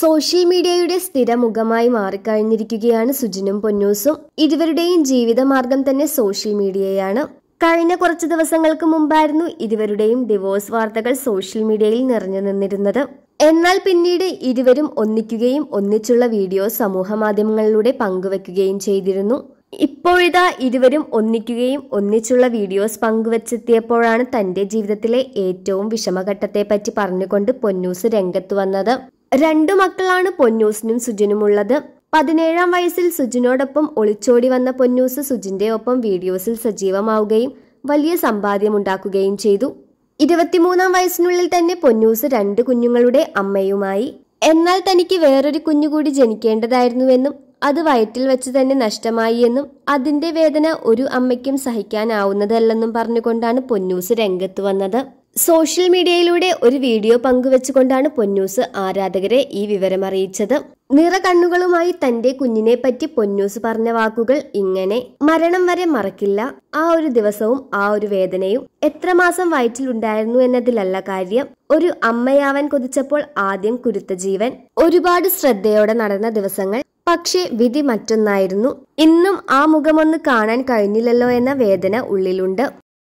social മീഡിയയുടെ സ്ഥിരമുഖമായി മാറിക്കഴിഞ്ഞിരിക്കുകയാണ് സുജിനും പൊന്നൂസും ഇരുവരുടെയും ജീവിതമാർഗം തന്നെ സോഷ്യൽ മീഡിയയാണ് കഴിഞ്ഞ കുറച്ച് ദിവസങ്ങൾക്ക് മുമ്പായിരുന്നു ഇരുവരുടെയും ഡിവോഴ്സ് വാർത്തകൾ സോഷ്യൽ മീഡിയയിൽ നിറഞ്ഞു നിന്നിരുന്നത് എന്നാൽ പിന്നീട് ഇരുവരും ഒന്നിക്കുകയും ഒന്നിച്ചുള്ള വീഡിയോ സമൂഹ മാധ്യമങ്ങളിലൂടെ പങ്കുവെക്കുകയും ചെയ്തിരുന്നു ഇപ്പോഴിതാ ഇരുവരും ഒന്നിക്കുകയും ഒന്നിച്ചുള്ള വീഡിയോസ് പങ്കുവച്ചെത്തിയപ്പോഴാണ് തന്റെ ജീവിതത്തിലെ ഏറ്റവും വിഷമഘട്ടത്തെപ്പറ്റി പറഞ്ഞുകൊണ്ട് പൊന്നൂസ് രംഗത്ത് വന്നത് രണ്ടു മക്കളാണ് പൊന്നൂസിനും സുജിനുമുള്ളത് പതിനേഴാം വയസ്സിൽ സുജിനോടൊപ്പം ഒളിച്ചോടി വന്ന പൊന്നൂസ് സുജിന്റെ ഒപ്പം വീഡിയോസിൽ സജീവമാവുകയും വലിയ സമ്പാദ്യമുണ്ടാക്കുകയും ചെയ്തു ഇരുപത്തിമൂന്നാം വയസ്സിനുള്ളിൽ തന്നെ പൊന്നൂസ് രണ്ട് കുഞ്ഞുങ്ങളുടെ അമ്മയുമായി എന്നാൽ തനിക്ക് വേറൊരു കുഞ്ഞുകൂടി ജനിക്കേണ്ടതായിരുന്നുവെന്നും അത് വയറ്റിൽ വെച്ച് തന്നെ നഷ്ടമായി എന്നും അതിന്റെ വേദന ഒരു അമ്മയ്ക്കും സഹിക്കാനാവുന്നതല്ലെന്നും പറഞ്ഞുകൊണ്ടാണ് പൊന്നൂസ് രംഗത്ത് വന്നത് സോഷ്യൽ മീഡിയയിലൂടെ ഒരു വീഡിയോ പങ്കുവച്ചുകൊണ്ടാണ് പൊന്നൂസ് ആരാധകരെ ഈ വിവരം അറിയിച്ചത് നിറ കണ്ണുകളുമായി തന്റെ കുഞ്ഞിനെ പറ്റി പൊന്നൂസ് പറഞ്ഞ വാക്കുകൾ ഇങ്ങനെ മരണം വരെ മറക്കില്ല ആ ഒരു ദിവസവും ആ ഒരു വേദനയും എത്ര മാസം വയറ്റിലുണ്ടായിരുന്നു എന്നതിലല്ല കാര്യം ഒരു അമ്മയാവാൻ കൊതിച്ചപ്പോൾ ആദ്യം കുരുത്ത ജീവൻ ഒരുപാട് ശ്രദ്ധയോടെ നടന്ന ദിവസങ്ങൾ പക്ഷേ വിധി മറ്റൊന്നായിരുന്നു ഇന്നും ആ മുഖമൊന്ന് കാണാൻ കഴിഞ്ഞില്ലല്ലോ എന്ന വേദന ഉള്ളിലുണ്ട്